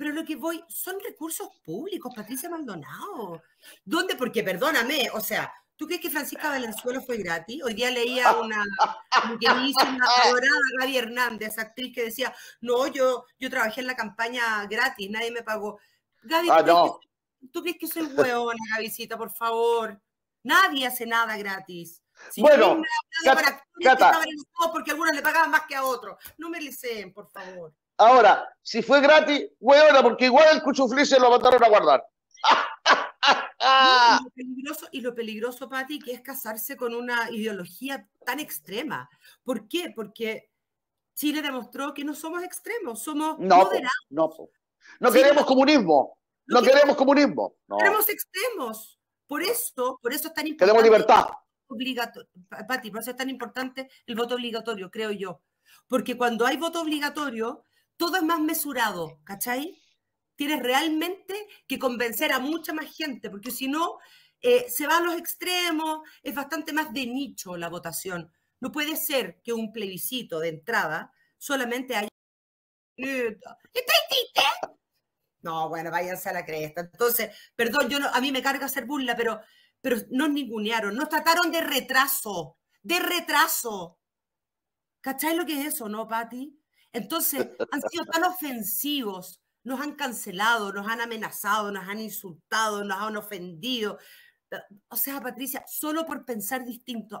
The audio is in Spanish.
Pero lo que voy son recursos públicos, Patricia Maldonado. ¿Dónde? Porque perdóname, o sea, ¿tú crees que Francisca Valenzuela fue gratis? Hoy día leía una, que me una adorada Gaby Hernández, actriz que decía, no, yo, yo trabajé en la campaña gratis, nadie me pagó. Gaby, ¿tú, ah, crees, que, soy huevona, Gabycita, por favor? Nadie hace nada gratis. Si bueno, porque algunos le pagaban más que a otros. No me licen, por favor. Ahora, si fue gratis, huevona, porque igual el cuchuflí se lo mandaron a guardar. y, lo peligroso, y lo peligroso, Pati, que es casarse con una ideología tan extrema. ¿Por qué? Porque Chile demostró que no somos extremos, somos moderados. No, no queremos comunismo. No, queremos, comunismo. No. Queremos extremos. Por eso, por eso es tan importante. Queremos libertad. por eso es tan importante el voto obligatorio, creo yo. Porque cuando hay voto obligatorio, todo es más mesurado, ¿cachai? Tienes realmente que convencer a mucha más gente, porque si no, eh, se va a los extremos, es bastante más de nicho la votación. No puede ser que un plebiscito de entrada solamente haya... No, bueno, váyanse a la cresta. Entonces, perdón, yo a mí me carga hacer burla, pero, pero nos ningunearon, nos trataron de retraso, de retraso. ¿Cachai lo que es eso, no, Pati? Entonces, han sido tan ofensivos, nos han cancelado, nos han amenazado, nos han insultado, nos han ofendido. O sea, Patricia, solo por pensar distinto.